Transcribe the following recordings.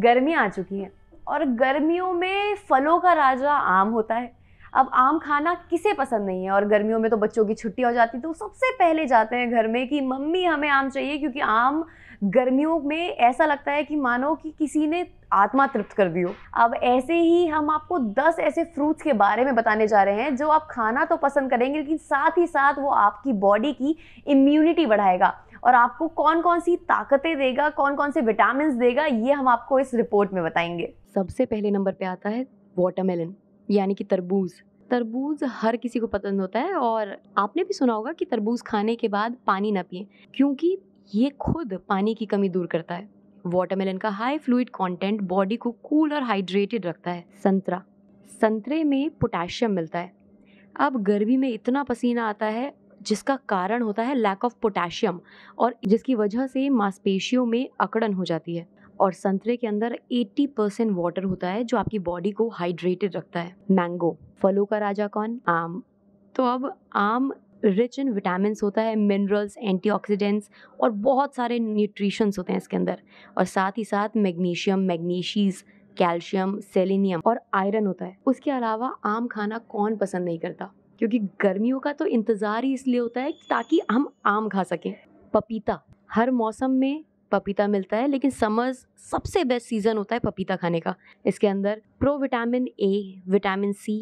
गर्मी आ चुकी है और गर्मियों में फलों का राजा आम होता है अब आम खाना किसे पसंद नहीं है और गर्मियों में तो बच्चों की छुट्टी हो जाती तो सबसे पहले जाते हैं घर में कि मम्मी हमें आम चाहिए क्योंकि आम गर्मियों में ऐसा लगता है कि मानो कि किसी ने आत्मा तृप्त कर दी हो अब ऐसे ही हम आपको 10 ऐसे फ्रूट्स के बारे में बताने जा रहे हैं जो आप खाना तो पसंद करेंगे लेकिन साथ ही साथ वो आपकी बॉडी की इम्यूनिटी बढ़ाएगा और आपको कौन कौन सी ताकतें देगा कौन कौन से विटामिन देगा ये हम आपको इस रिपोर्ट में बताएंगे सबसे पहले नंबर पे आता है वाटरमेलन यानी कि तरबूज तरबूज हर किसी को पसंद होता है और आपने भी सुना होगा कि तरबूज खाने के बाद पानी ना पिए क्योंकि ये खुद पानी की कमी दूर करता है वाटरमेलन का हाई फ्लूड कंटेंट बॉडी को कूल और हाइड्रेटेड रखता है संतरा संतरे में पोटेशियम मिलता है अब गर्मी में इतना पसीना आता है जिसका कारण होता है लैक ऑफ पोटेशियम और जिसकी वजह से मांसपेशियों में अकड़न हो जाती है और संतरे के अंदर 80 परसेंट वाटर होता है जो आपकी बॉडी को हाइड्रेटेड रखता है मैंगो फलों का राजा कौन आम तो अब आम रिच इन विटामिन होता है मिनरल्स एंटीऑक्सीडेंट्स और बहुत सारे न्यूट्रिशंस होते हैं इसके अंदर और साथ ही साथ मैग्नीशियम मैग्नीशीज कैल्शियम सेलेनियम और आयरन होता है उसके अलावा आम खाना कौन पसंद नहीं करता क्योंकि गर्मियों का तो इंतज़ार ही इसलिए होता है ताकि हम आम खा सकें पपीता हर मौसम में पपीता मिलता है लेकिन समर्स सबसे बेस्ट सीज़न होता है पपीता खाने का इसके अंदर pro vitamin A vitamin C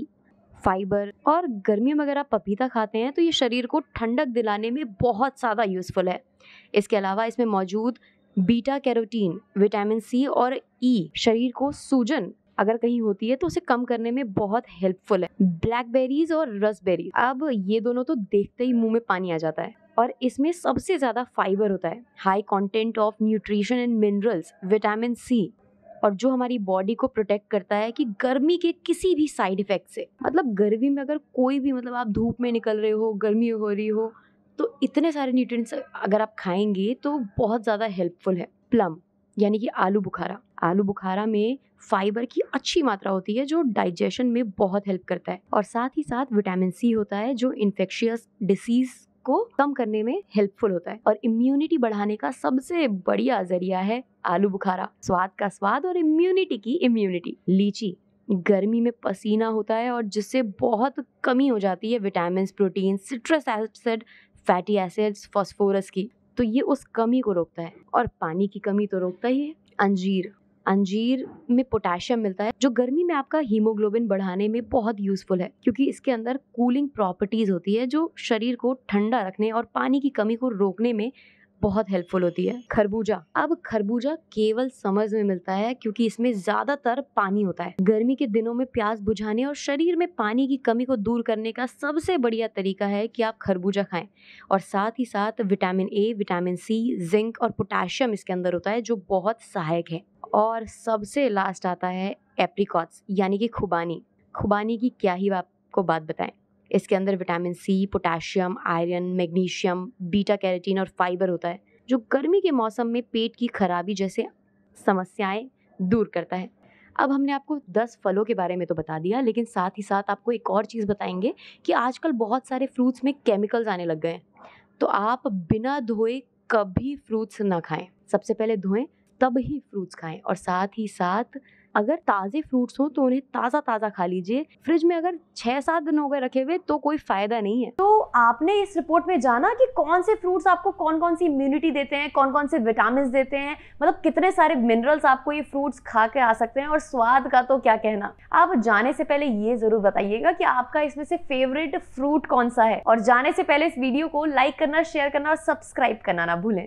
fibre और गर्मियों में अगर आप पपीता खाते हैं तो ये शरीर को ठंडक दिलाने में बहुत ज़्यादा यूज़फुल है इसके अलावा इसमें मौजूद बीटा कैरोटीन विटामिन सी और ई e, शरीर को सूजन अगर कहीं होती है तो उसे कम करने में बहुत हेल्पफुल है ब्लैकबेरीज और रसबेरी अब ये दोनों तो देखते ही मुंह में पानी आ जाता है और इसमें सबसे ज़्यादा फाइबर होता है high content of nutrition and minerals vitamin C और जो हमारी बॉडी को प्रोटेक्ट करता है कि गर्मी के किसी भी साइड इफेक्ट से मतलब गर्मी में अगर कोई भी मतलब आप धूप में निकल रहे हो गर्मी हो रही हो तो इतने सारे न्यूट्रिएंट्स अगर आप खाएंगे तो बहुत ज़्यादा हेल्पफुल है प्लम यानी कि आलू बुखारा आलू बुखारा में फाइबर की अच्छी मात्रा होती है जो डाइजेशन में बहुत हेल्प करता है और साथ ही साथ विटामिन सी होता है जो इन्फेक्शियस डिसीज को कम करने में हेल्पफुल होता है और इम्यूनिटी बढ़ाने का सबसे बढ़िया जरिया है आलू बुखारा स्वाद का स्वाद और इम्यूनिटी की इम्यूनिटी लीची गर्मी में पसीना होता है और जिससे बहुत कमी हो जाती है vitamin protein citrus acid fatty acids phosphorus की तो ये उस कमी को रोकता है और पानी की कमी तो रोकता ही है अंजीर अंजीर में पोटेशियम मिलता है जो गर्मी में आपका हीमोग्लोबिन बढ़ाने में बहुत यूज़फुल है क्योंकि इसके अंदर कूलिंग प्रॉपर्टीज़ होती है जो शरीर को ठंडा रखने और पानी की कमी को रोकने में बहुत हेल्पफुल होती है खरबूजा अब खरबूजा केवल समझ में मिलता है क्योंकि इसमें ज्यादातर पानी होता है गर्मी के दिनों में प्यास बुझाने और शरीर में पानी की कमी को दूर करने का सबसे बढ़िया तरीका है कि आप खरबूजा खाएं और साथ ही साथ vitamin A vitamin C zinc और पोटेशियम इसके अंदर होता है जो बहुत सहायक है और सबसे लास्ट आता है एप्रीकॉट्स यानी कि खुबानी खुबानी की क्या ही आपको बात बताएं इसके अंदर vitamin C potassium iron magnesium beta carotene और फाइबर होता है जो गर्मी के मौसम में पेट की खराबी जैसे समस्याएं दूर करता है अब हमने आपको 10 फलों के बारे में तो बता दिया लेकिन साथ ही साथ आपको एक और चीज़ बताएंगे कि आजकल बहुत सारे फ्रूट्स में केमिकल्स आने लग गए हैं तो आप बिना धोए कभी फ्रूट्स ना खाएं सबसे पहले धोएं तब ही फ्रूट्स खाएं और साथ ही साथ अगर ताज़े फ्रूट्स हों तो उन्हें ताज़ा ताज़ा खा लीजिए फ्रिज में अगर छः सात दिन हो गए रखे हुए तो कोई फ़ायदा नहीं है तो आपने इस रिपोर्ट में जाना कि कौन से फ्रूट्स आपको कौन कौन सी इम्यूनिटी देते हैं कौन कौन से विटामिन देते हैं मतलब कितने सारे मिनरल्स आपको ये फ्रूट्स खा के आ सकते हैं और स्वाद का तो क्या कहना आप जाने से पहले ये ज़रूर बताइएगा कि आपका इसमें से फेवरेट फ्रूट कौन सा है और जाने से पहले इस वीडियो को लाइक करना शेयर करना और सब्सक्राइब करना ना भूलें